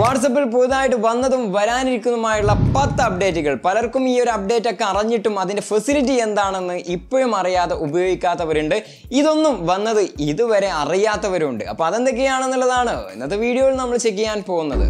വാട്സപ്പിൽ പുതുതായിട്ട് വന്നതും വരാനിരിക്കുന്നതുമായുള്ള പത്ത് അപ്ഡേറ്റുകൾ പലർക്കും ഈ ഒരു അപ്ഡേറ്റ് ഒക്കെ അറിഞ്ഞിട്ടും അതിൻ്റെ ഫെസിലിറ്റി എന്താണെന്ന് ഇപ്പോഴും അറിയാതെ ഉപയോഗിക്കാത്തവരുണ്ട് ഇതൊന്നും വന്നത് ഇതുവരെ അറിയാത്തവരുണ്ട് അപ്പോൾ അതെന്തൊക്കെയാണെന്നുള്ളതാണ് ഇന്നത്തെ വീഡിയോയിൽ നമ്മൾ ചെക്ക് ചെയ്യാൻ പോകുന്നത്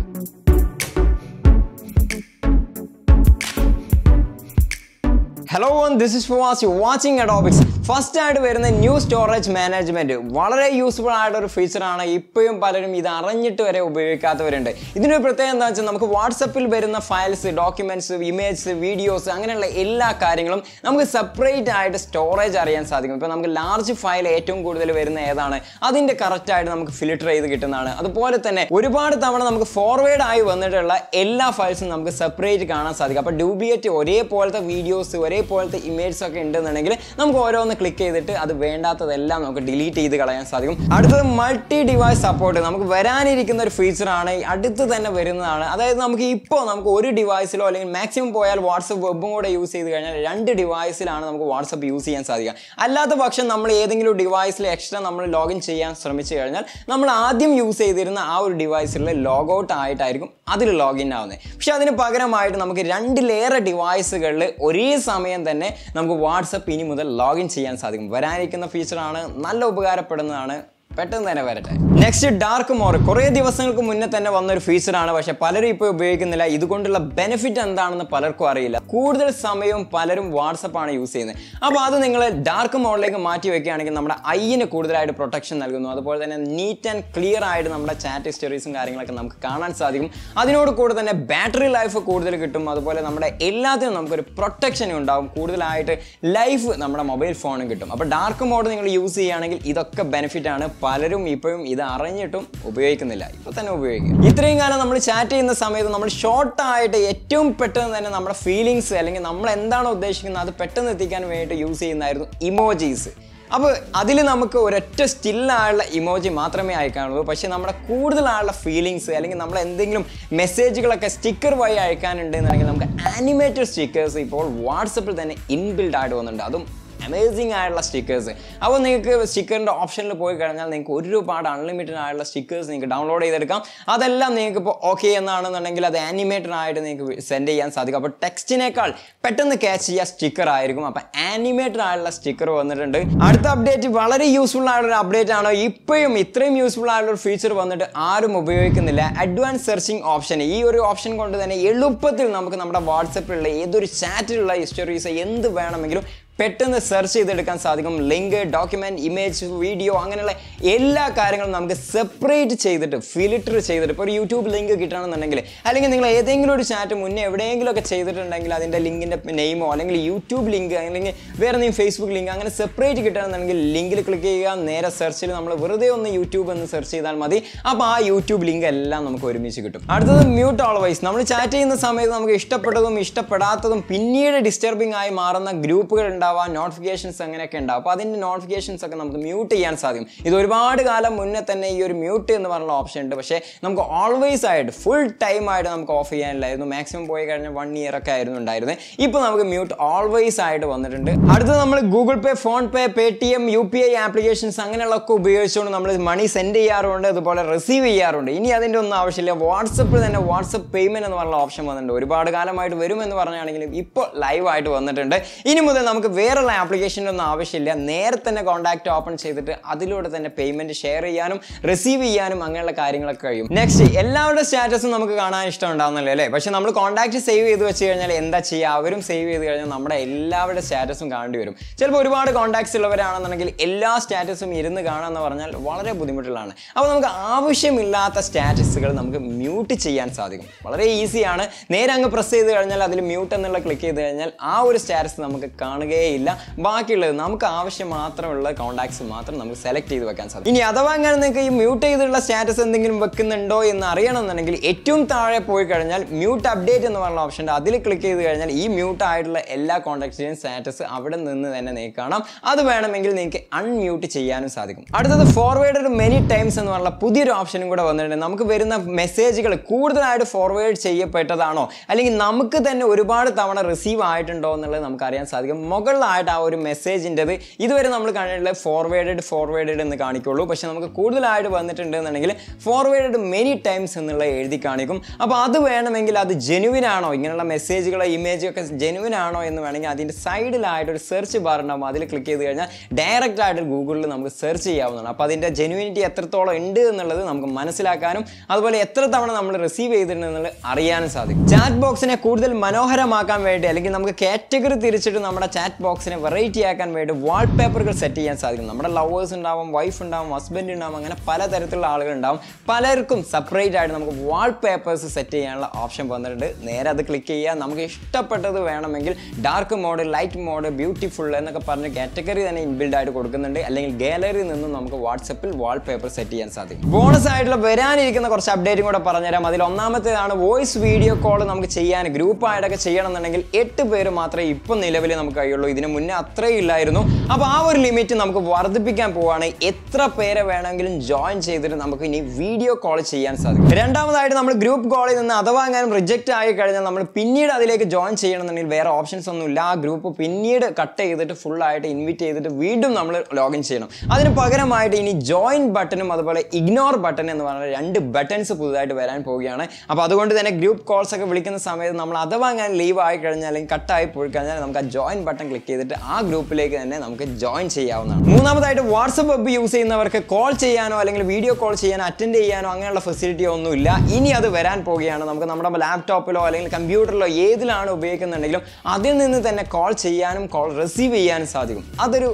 hello this is four watching അഡോബിക്സ് ഫസ്റ്റ് ആയിട്ട് വരുന്ന ന്യൂ സ്റ്റോറേജ് മാനേജ്മെന്റ് വളരെ യൂസ്ഫുൾ ആയിട്ടുള്ള ഒരു ഫീച്ചറാണ് ഇപ്പോഴും പലരും ഇത് അറിഞ്ഞിട്ട് വരെ ഉപയോഗിക്കാത്തവരുണ്ട് ഇതിനൊരു പ്രത്യേകത എന്താ വെച്ചാൽ നമുക്ക് വാട്സപ്പിൽ വരുന്ന ഫയൽസ് ഡോക്യുമെന്റ്സ് ഇമേജ്സ് വീഡിയോസ് അങ്ങനെയുള്ള എല്ലാ കാര്യങ്ങളും നമുക്ക് സെപ്പറേറ്റ് ആയിട്ട് സ്റ്റോറേജ് അറിയാൻ സാധിക്കും ഇപ്പോൾ നമുക്ക് ലാർജ് ഫയൽ ഏറ്റവും കൂടുതൽ വരുന്ന ഏതാണ് അതിൻ്റെ കറക്റ്റ് ആയിട്ട് നമുക്ക് ഫിൽറ്റർ ചെയ്ത് കിട്ടുന്നതാണ് അതുപോലെ തന്നെ ഒരുപാട് തവണ നമുക്ക് ഫോർവേഡ് ആയി വന്നിട്ടുള്ള എല്ലാ ഫയൽസും നമുക്ക് സെപ്പറേറ്റ് കാണാൻ സാധിക്കും അപ്പോൾ ഡ്യൂബിയേറ്റ് ഒരേപോലത്തെ വീഡിയോസ് ഒരേപോലത്തെ ഇമേജസ് ഒക്കെ ഉണ്ടെന്നുണ്ടെങ്കിൽ നമുക്ക് ഓരോന്ന് ക്ലിക്ക് ചെയ്തിട്ട് അത് വേണ്ടാത്തതെല്ലാം നമുക്ക് ഡിലീറ്റ് ചെയ്ത് കളയാൻ സാധിക്കും അടുത്തത് മൾട്ടി ഡിവൈസ് സപ്പോർട്ട് നമുക്ക് വരാനിരിക്കുന്ന ഒരു ഫീച്ചറാണ് അടുത്ത് തന്നെ വരുന്നതാണ് അതായത് നമുക്ക് ഇപ്പോൾ നമുക്ക് ഒരു ഡിവൈസിലോ അല്ലെങ്കിൽ മാക്സിമം പോയാൽ വാട്സപ്പ് വെബും കൂടെ യൂസ് ചെയ്ത് കഴിഞ്ഞാൽ രണ്ട് ഡിവൈസിലാണ് നമുക്ക് വാട്സപ്പ് യൂസ് ചെയ്യാൻ സാധിക്കുക അല്ലാത്ത പക്ഷം നമ്മൾ ഏതെങ്കിലും ഡിവൈസിൽ എക്സ്ട്രാ നമ്മൾ ലോഗിൻ ചെയ്യാൻ ശ്രമിച്ചു കഴിഞ്ഞാൽ നമ്മൾ ആദ്യം യൂസ് ചെയ്തിരുന്ന ആ ഒരു ഡിവൈസിലെ ലോഗ് ഔട്ട് ആയിട്ടായിരിക്കും അതിൽ ലോഗിൻ ആവുന്നത് പക്ഷെ അതിന് പകരമായിട്ട് നമുക്ക് രണ്ടിലേറെ ഡിവൈസുകളിൽ ഒരേ സമയം തന്നെ നമുക്ക് വാട്സപ്പ് ഇനി മുതൽ ലോഗിൻ ചെയ്യാൻ ചെയ്യാൻ സാധിക്കും വരാനിരിക്കുന്ന ഫീച്ചറാണ് നല്ല ഉപകാരപ്പെടുന്നതാണ് പെട്ടെന്ന് തന്നെ വരട്ടെ നെക്സ്റ്റ് ഡാർക്ക് മോഡ് കുറേ ദിവസങ്ങൾക്ക് മുന്നേ തന്നെ വന്ന ഒരു ഫീച്ചറാണ് പക്ഷെ പലരും ഇപ്പോൾ ഉപയോഗിക്കുന്നില്ല ഇതുകൊണ്ടുള്ള ബെനിഫിറ്റ് എന്താണെന്ന് പലർക്കും അറിയില്ല കൂടുതൽ സമയവും പലരും ആണ് യൂസ് ചെയ്യുന്നത് അപ്പോൾ അത് നിങ്ങൾ ഡാർക്ക് മോഡിലേക്ക് മാറ്റി വെക്കുകയാണെങ്കിൽ നമ്മുടെ ഐയിന് കൂടുതലായിട്ട് പ്രൊട്ടക്ഷൻ നൽകുന്നു അതുപോലെ തന്നെ നീറ്റ് ആൻഡ് ക്ലിയർ ആയിട്ട് നമ്മുടെ ചാറ്റ് ഹിസ്റ്ററീസും കാര്യങ്ങളൊക്കെ നമുക്ക് കാണാൻ സാധിക്കും അതിനോട് കൂടെ തന്നെ ബാറ്ററി ലൈഫ് കൂടുതൽ കിട്ടും അതുപോലെ നമ്മുടെ എല്ലാത്തിനും നമുക്കൊരു പ്രൊട്ടക്ഷൻ ഉണ്ടാവും കൂടുതലായിട്ട് ലൈഫ് നമ്മുടെ മൊബൈൽ ഫോണും കിട്ടും അപ്പോൾ ഡാർക്ക് മോഡ് നിങ്ങൾ യൂസ് ചെയ്യുകയാണെങ്കിൽ ഇതൊക്കെ ബെനിഫിറ്റ് ആണ് പലരും ഇപ്പോഴും ഇത് അറിഞ്ഞിട്ടും ഉപയോഗിക്കുന്നില്ല ഇപ്പൊ തന്നെ ഉപയോഗിക്കും ഇത്രയും കാലം നമ്മൾ ചാറ്റ് ചെയ്യുന്ന സമയത്ത് നമ്മൾ ഷോർട്ടായിട്ട് ഏറ്റവും പെട്ടെന്ന് തന്നെ നമ്മുടെ ഫീലിങ്സ് അല്ലെങ്കിൽ നമ്മൾ എന്താണോ ഉദ്ദേശിക്കുന്നത് അത് പെട്ടെന്ന് എത്തിക്കാൻ വേണ്ടിയിട്ട് യൂസ് ചെയ്യുന്നതായിരുന്നു ഇമോജീസ് അപ്പോൾ അതിൽ നമുക്ക് ഒരൊറ്റ സ്റ്റില്ലായുള്ള ഇമോജി മാത്രമേ അയക്കാനുള്ളൂ പക്ഷേ നമ്മുടെ കൂടുതൽ ഫീലിങ്സ് അല്ലെങ്കിൽ നമ്മൾ എന്തെങ്കിലും മെസ്സേജുകളൊക്കെ സ്റ്റിക്കർ വഴി അയക്കാനുണ്ടെന്നുണ്ടെങ്കിൽ നമുക്ക് ആനിമേറ്റഡ് സ്റ്റിക്കേഴ്സ് ഇപ്പോൾ വാട്സപ്പിൽ തന്നെ ഇൻബിൽഡ് ആയിട്ട് വന്നിട്ടുണ്ട് അതും അമേസിംഗ് ആയിട്ടുള്ള സ്റ്റിക്കേഴ്സ് അപ്പോൾ നിങ്ങൾക്ക് സ്റ്റിക്കറിൻ്റെ ഓപ്ഷനിൽ പോയി കഴിഞ്ഞാൽ നിങ്ങൾക്ക് ഒരുപാട് അൺലിമിറ്റഡ് ആയിട്ടുള്ള സ്റ്റിക്കേഴ്സ് നിങ്ങൾക്ക് ഡൗൺലോഡ് ചെയ്തെടുക്കാം അതെല്ലാം നിങ്ങൾക്ക് ഇപ്പോൾ ഓക്കെ എന്നാണെന്നുണ്ടെങ്കിൽ അത് ആനിമേറ്റഡ് ആയിട്ട് നിങ്ങൾക്ക് സെൻഡ് ചെയ്യാൻ സാധിക്കും അപ്പോൾ ടെക്സ്റ്റിനേക്കാൾ പെട്ടെന്ന് ക്യാച്ച് ചെയ്യുക സ്റ്റിക്കർ ആയിരിക്കും അപ്പോൾ ആനിമേറ്റഡ് ആയിട്ടുള്ള സ്റ്റിക്കർ വന്നിട്ടുണ്ട് അടുത്ത അപ്ഡേറ്റ് വളരെ യൂസ്ഫുൾ ആയിട്ടൊരു അപ്ഡേറ്റ് ആണ് ഇപ്പോഴും ഇത്രയും യൂസ്ഫുൾ ആയിട്ടുള്ള ഒരു ഫീച്ചർ വന്നിട്ട് ആരും ഉപയോഗിക്കുന്നില്ല അഡ്വാൻസ് സെർച്ചിങ് ഓപ്ഷൻ ഈ ഒരു ഓപ്ഷൻ കൊണ്ട് തന്നെ എളുപ്പത്തിൽ നമുക്ക് നമ്മുടെ വാട്സപ്പിലുള്ള ഏതൊരു ചാറ്റിലുള്ള ഹിസ്റ്ററീസ് എന്ത് വേണമെങ്കിലും പെട്ടെന്ന് സെർച്ച് ചെയ്തെടുക്കാൻ സാധിക്കും ലിങ്ക് ഡോക്യുമെൻറ്റ് ഇമേജ് വീഡിയോ അങ്ങനെയുള്ള എല്ലാ കാര്യങ്ങളും നമുക്ക് സെപ്പറേറ്റ് ചെയ്തിട്ട് ഫിൽറ്റർ ചെയ്തിട്ട് ഇപ്പോൾ ഒരു യൂട്യൂബ് ലിങ്ക് കിട്ടണമെന്നുണ്ടെങ്കിൽ അല്ലെങ്കിൽ നിങ്ങൾ ഏതെങ്കിലും ഒരു ചാറ്റ് മുന്നേ എവിടെയെങ്കിലുമൊക്കെ ചെയ്തിട്ടുണ്ടെങ്കിൽ അതിൻ്റെ ലിങ്കിൻ്റെ നെയിമോ അല്ലെങ്കിൽ യൂട്യൂബ് ലിങ്ക് അല്ലെങ്കിൽ വേറെ എന്തെങ്കിലും ഫേസ്ബുക്ക് ലിങ്ക് അങ്ങനെ സെപ്പറേറ്റ് കിട്ടണമെന്നുണ്ടെങ്കിൽ ലിങ്കിൽ ക്ലിക്ക് ചെയ്യുക നേരെ സെർച്ചിൽ നമ്മൾ വെറുതെ ഒന്ന് യൂട്യൂബ് എന്ന് സെർച്ച് ചെയ്താൽ മതി അപ്പോൾ ആ യൂട്യൂബ് ലിങ്ക് എല്ലാം നമുക്ക് ഒരുമിച്ച് കിട്ടും അടുത്തത് മ്യൂട്ട് ഓൾവൈസ് നമ്മൾ ചാറ്റ് ചെയ്യുന്ന സമയത്ത് നമുക്ക് ഇഷ്ടപ്പെട്ടതും ഇഷ്ടപ്പെടാത്തതും പിന്നീട് ഡിസ്റ്റർബിംഗ് ആയി മാറുന്ന ഗ്രൂപ്പുകൾ ഉണ്ടാകും ഉണ്ടാവാം നോട്ടിഫിക്കേഷൻസ് അങ്ങനെയൊക്കെ ഉണ്ടാവും അപ്പോൾ അതിൻ്റെ നോട്ടിഫിക്കേഷൻസ് ഒക്കെ നമുക്ക് മ്യൂട്ട് ചെയ്യാൻ സാധിക്കും ഇത് ഒരുപാട് കാലം മുന്നേ തന്നെ ഈ ഒരു മ്യൂട്ട് എന്ന് പറഞ്ഞ ഓപ്ഷൻ ഉണ്ട് പക്ഷേ നമുക്ക് ഓൾവേസ് ആയിട്ട് ഫുൾ ടൈം ആയിട്ട് നമുക്ക് ഓഫ് ചെയ്യാനില്ലായിരുന്നു മാക്സിമം പോയി കഴിഞ്ഞാൽ വൺ ഇയർ ഒക്കെ ആയിരുന്നു ഉണ്ടായിരുന്നത് ഇപ്പോൾ നമുക്ക് മ്യൂട്ട് ഓൾവേസ് ആയിട്ട് വന്നിട്ടുണ്ട് അടുത്തത് നമ്മൾ Google Pay PhonePe Paytm U P I applications അങ്ങനെയുള്ളതൊക്കെ ഉപയോഗിച്ചുകൊണ്ട് നമ്മൾ മണി സെൻഡ് ചെയ്യാറുണ്ട് അതുപോലെ റിസീവ് ചെയ്യാറുണ്ട് ഇനി അതിൻ്റെ ഒന്നും ആവശ്യമില്ല വാട്സപ്പിൽ തന്നെ വാട്സപ്പ് പേയ്മെൻറ്റ് എന്ന് പറഞ്ഞ ഓപ്ഷൻ വന്നിട്ടുണ്ട് ഒരുപാട് കാലമായിട്ട് വരുമെന്ന് പറഞ്ഞാണെങ്കിലും ഇപ്പോൾ ലൈവായിട്ട് വന്നിട്ടുണ്ട് ഇനി മുതൽ നമുക്ക് വേറുള്ള ആപ്ലിക്കേഷനൊന്നും ആവശ്യമില്ല നേരെ തന്നെ കോൺടാക്ട് ഓപ്പൺ ചെയ്തിട്ട് അതിലൂടെ തന്നെ പേയ്മെന്റ് ഷെയർ ചെയ്യാനും റിസീവ് ചെയ്യാനും അങ്ങനെയുള്ള കാര്യങ്ങളൊക്കെ കഴിയും നെക്സ്റ്റ് എല്ലാവരുടെ സ്റ്റാറ്റസും നമുക്ക് കാണാൻ ഇഷ്ടം ഉണ്ടാവുന്നില്ല അല്ലേ പക്ഷേ നമ്മൾ കോൺടാക്ട് സേവ് ചെയ്ത് വെച്ച് കഴിഞ്ഞാൽ എന്താ ചെയ്യുക അവരും സേവ് ചെയ്ത് കഴിഞ്ഞാൽ നമ്മുടെ എല്ലാവരുടെ സ്റ്റാറ്റസും കാണേണ്ടി വരും ചിലപ്പോൾ ഒരുപാട് കോൺടാക്ട്സ് ഉള്ളവരാണെന്നുണ്ടെങ്കിൽ എല്ലാ സ്റ്റാറ്റസും ഇരുന്ന് കാണാമെന്ന് പറഞ്ഞാൽ വളരെ ബുദ്ധിമുട്ടുള്ളതാണ് അപ്പോൾ നമുക്ക് ആവശ്യമില്ലാത്ത സ്റ്റാറ്റസുകൾ നമുക്ക് മ്യൂട്ട് ചെയ്യാൻ സാധിക്കും വളരെ ഈസിയാണ് നേരെ അങ്ങ് പ്രസ് ചെയ്ത് കഴിഞ്ഞാൽ അതിൽ മ്യൂട്ട് എന്നുള്ള ക്ലിക്ക് ചെയ്ത് കഴിഞ്ഞാൽ ആ ഒരു സ്റ്റാറ്റസ് നമുക്ക് കാണുകയേ ഇല്ല ബാക്കിയുള്ളത് നമുക്ക് ആവശ്യം മാത്രമുള്ള കോണ്ടാക്ട്സ് മാത്രം നമുക്ക് സെലക്ട് ചെയ്ത് വെക്കാൻ സാധിക്കും ഇനി അഥവാ അങ്ങനെ നിങ്ങൾക്ക് ഈ മ്യൂട്ട് ചെയ്തിട്ടുള്ള സ്റ്റാറ്റസ് എന്തെങ്കിലും വെക്കുന്നുണ്ടോ എന്ന് അറിയണമെന്നുണ്ടെങ്കിൽ ഏറ്റവും താഴെ പോയി കഴിഞ്ഞാൽ മ്യൂട്ട് അപ്ഡേറ്റ് എന്ന് പറഞ്ഞ ഓപ്ഷൻ ഉണ്ട് അതിൽ ക്ലിക്ക് ചെയ്ത് കഴിഞ്ഞാൽ ഈ മ്യൂട്ട് ആയിട്ടുള്ള എല്ലാ കോൺടാക്ട്സിൻ്റെയും സ്റ്റാറ്റസ് അവിടെ നിന്ന് തന്നെ നിങ്ങൾക്ക് കാണാം അത് വേണമെങ്കിൽ നിങ്ങൾക്ക് അൺമ്യൂട്ട് ചെയ്യാനും സാധിക്കും അടുത്തത് ഫോർവേഡ് മെനി ടൈംസ് എന്ന് പറഞ്ഞ പുതിയൊരു ഓപ്ഷനും കൂടെ വന്നിട്ടുണ്ട് നമുക്ക് വരുന്ന മെസ്സേജുകൾ കൂടുതലായിട്ട് ഫോർവേഡ് ചെയ്യപ്പെട്ടതാണോ അല്ലെങ്കിൽ നമുക്ക് തന്നെ ഒരുപാട് തവണ റിസീവ് ആയിട്ടുണ്ടോ എന്നുള്ളത് നമുക്ക് അറിയാൻ സാധിക്കും മുഖ മുകളിലായിട്ട് ആ ഒരു മെസ്സേജിൻ്റെത് ഇതുവരെ നമ്മൾ കണ്ടിട്ടുള്ള ഫോർവേഡഡ് ഫോർവേഡഡ് എന്ന് കാണിക്കുള്ളൂ പക്ഷേ നമുക്ക് കൂടുതലായിട്ട് വന്നിട്ടുണ്ട് ഫോർവേഡ് ഫോർവേഡഡ് മെനി ടൈംസ് എന്നുള്ള എഴുതി കാണിക്കും അപ്പോൾ അത് വേണമെങ്കിൽ അത് ജെനുവിൻ ആണോ ഇങ്ങനെയുള്ള മെസ്സേജുകളോ ഇമേജൊക്കെ ജെനുവിൻ ആണോ എന്ന് വേണമെങ്കിൽ അതിൻ്റെ സൈഡിലായിട്ട് ഒരു സെർച്ച് ബാർ ഉണ്ടാകും അതിൽ ക്ലിക്ക് ചെയ്ത് കഴിഞ്ഞാൽ ഡയറക്റ്റ് ആയിട്ട് ഗൂഗിളിൽ നമുക്ക് സെർച്ച് ചെയ്യാവുന്നതാണ് അപ്പോൾ അതിൻ്റെ ജെനുവിനിറ്റി എത്രത്തോളം ഉണ്ട് എന്നുള്ളത് നമുക്ക് മനസ്സിലാക്കാനും അതുപോലെ എത്ര തവണ നമ്മൾ റിസീവ് ചെയ്തിട്ടുണ്ടെന്നുള്ളത് അറിയാനും സാധിക്കും ചാറ്റ് ബോക്സിനെ കൂടുതൽ മനോഹരമാക്കാൻ വേണ്ടി അല്ലെങ്കിൽ നമുക്ക് കാറ്റഗറി തിരിച്ചിട്ട് നമ്മുടെ ചാറ്റ് ചാറ്റ് ബോക്സിനെ വെറൈറ്റി ആക്കാൻ വേണ്ടി വാൾപേപ്പറുകൾ സെറ്റ് ചെയ്യാൻ സാധിക്കും നമ്മുടെ ലവേഴ്സ് ഉണ്ടാവും വൈഫ് ഉണ്ടാവും ഹസ്ബൻഡ് ഉണ്ടാവും അങ്ങനെ പലതരത്തിലുള്ള ആളുകൾ ഉണ്ടാവും പലർക്കും സെപ്പറേറ്റ് ആയിട്ട് നമുക്ക് വാൾപേപ്പേഴ്സ് സെറ്റ് ചെയ്യാനുള്ള ഓപ്ഷൻ വന്നിട്ടുണ്ട് നേരെ അത് ക്ലിക്ക് ചെയ്യുക നമുക്ക് ഇഷ്ടപ്പെട്ടത് വേണമെങ്കിൽ dark mode light mode beautiful എന്നൊക്കെ പറഞ്ഞ കാറ്റഗറി തന്നെ ഇൻബിൽഡ് ആയിട്ട് കൊടുക്കുന്നുണ്ട് അല്ലെങ്കിൽ ഗാലറിയിൽ നിന്നും നമുക്ക് വാട്സപ്പിൽ വാൾപേപ്പർ സെറ്റ് ചെയ്യാൻ സാധിക്കും ബോണസ് ആയിട്ടുള്ള വരാനിരിക്കുന്ന കുറച്ച് അപ്ഡേറ്റും കൂടെ പറഞ്ഞുതരാം അതിൽ ഒന്നാമത്തേതാണ് വോയിസ് വീഡിയോ കോൾ നമുക്ക് ചെയ്യാൻ ഗ്രൂപ്പായിട്ടൊക്കെ ചെയ്യണമെന്നുണ്ടെങ്കിൽ എട്ട് പേര് മാത്രമേ ഇപ്പം നിലവിൽ നമുക്ക് കഴിയുള്ളൂ കേട്ടോ ഇതിന് മുന്നേ അത്രയും ഇല്ലായിരുന്നു അപ്പോൾ ആ ഒരു ലിമിറ്റ് നമുക്ക് വർദ്ധിപ്പിക്കാൻ പോവാണ് എത്ര പേരെ വേണമെങ്കിലും ജോയിൻ ചെയ്തിട്ട് നമുക്ക് ഇനി വീഡിയോ കോൾ ചെയ്യാൻ സാധിക്കും രണ്ടാമതായിട്ട് നമ്മൾ ഗ്രൂപ്പ് കോളിൽ നിന്ന് അഥവാ അങ്ങനെ റിജക്റ്റ് ആയി കഴിഞ്ഞാൽ നമ്മൾ പിന്നീട് അതിലേക്ക് ജോയിൻ ചെയ്യണമെന്നുണ്ടെങ്കിൽ വേറെ ഓപ്ഷൻസ് ഒന്നും ഇല്ല ആ ഗ്രൂപ്പ് പിന്നീട് കട്ട് ചെയ്തിട്ട് ഫുൾ ആയിട്ട് ഇൻവിറ്റ് ചെയ്തിട്ട് വീണ്ടും നമ്മൾ ലോഗിൻ ചെയ്യണം അതിന് പകരമായിട്ട് ഇനി ജോയിൻ ബട്ടണും അതുപോലെ ഇഗ്നോർ ബട്ടൺ എന്ന് പറഞ്ഞ രണ്ട് ബട്ടൺസ് പുതുതായിട്ട് വരാൻ പോവുകയാണ് അപ്പോൾ അതുകൊണ്ട് തന്നെ ഗ്രൂപ്പ് കോൾസ് ഒക്കെ വിളിക്കുന്ന സമയത്ത് നമ്മൾ അഥവാ അങ്ങനെ ലീവ് ആയി കഴിഞ്ഞാൽ അല്ലെങ്കിൽ കട്ടായി പോയി കഴിഞ്ഞാൽ നമുക്ക് ആ ജോയിൻ ബട്ടൺ ക്ലിക്ക് ചെയ്തിട്ട് ആ ഗ്രൂപ്പിലേക്ക് തന്നെ നമുക്ക് ജോയിൻ ചെയ്യാവുന്നതാണ് മൂന്നാമതായിട്ട് വാട്സപ്പ് വെബ് യൂസ് ചെയ്യുന്നവർക്ക് കോൾ ചെയ്യാനോ അല്ലെങ്കിൽ വീഡിയോ കോൾ ചെയ്യാനോ അറ്റൻഡ് ചെയ്യാനോ അങ്ങനെയുള്ള ഫെസിലിറ്റിയോ ഒന്നുമില്ല ഇനി അത് വരാൻ പോവുകയാണ് നമുക്ക് നമ്മുടെ ലാപ്ടോപ്പിലോ അല്ലെങ്കിൽ കമ്പ്യൂട്ടറിലോ ഏതിലാണ് ഉപയോഗിക്കുന്നുണ്ടെങ്കിലും അതിൽ നിന്ന് തന്നെ കോൾ ചെയ്യാനും കോൾ റിസീവ് ചെയ്യാനും സാധിക്കും അതൊരു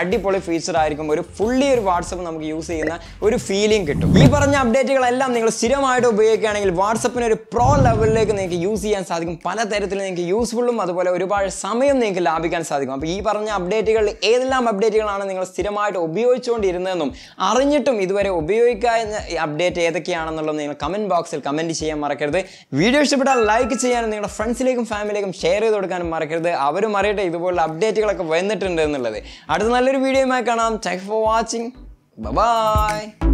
അടിപൊളി ഫീച്ചർ ആയിരിക്കും ഒരു ഫുള്ളി ഒരു വാട്സപ്പ് നമുക്ക് യൂസ് ചെയ്യുന്ന ഒരു ഫീലിംഗ് കിട്ടും ഈ പറഞ്ഞ അപ്ഡേറ്റുകളെല്ലാം നിങ്ങൾ സ്ഥിരമായിട്ട് ഉപയോഗിക്കുകയാണെങ്കിൽ വാട്സപ്പിന് ഒരു പ്രോ ലെവലിലേക്ക് നിങ്ങൾക്ക് യൂസ് ചെയ്യാൻ സാധിക്കും പലതരത്തിൽ നിങ്ങൾക്ക് യൂസ്ഫുള്ളും അതുപോലെ ഒരുപാട് സമയം നിങ്ങൾക്ക് ലാഭിക്കാൻ സാധിക്കും അപ്പോൾ ഈ പറഞ്ഞ അപ്ഡേറ്റുകൾ ഏതെല്ലാം അപ്ഡേറ്റുകളാണ് നിങ്ങൾ സ്ഥിരമായിട്ട് ഉപയോഗിച്ചുകൊണ്ടിരുന്നതെന്നും അറിഞ്ഞിട്ടും ഇതുവരെ ഉപയോഗിക്കാൻ അപ്ഡേറ്റ് ഏതൊക്കെയാണെന്നുള്ളത് നിങ്ങൾ കമൻറ്റ് ബോക്സിൽ കമൻറ്റ് ചെയ്യാൻ മറക്കരുത് വീഡിയോ ഇഷ്ടപ്പെട്ടാൽ ലൈക്ക് ചെയ്യാനും നിങ്ങളുടെ ഫ്രണ്ട്സിലേക്കും ഫാമിലിയിലേക്കും ഷെയർ ചെയ്ത് കൊടുക്കാനും മറക്കരുത് അവരും അറിയട്ടെ ഇതുപോലുള്ള അപ്ഡേറ്റുകളൊക്കെ വന്നിട്ടുണ്ട് എന്നുള്ളത് അടുത്ത നല്ലൊരു വീഡിയോയുമായി കാണാം താങ്ക് ഫോർ വാച്ചിങ് ബൈ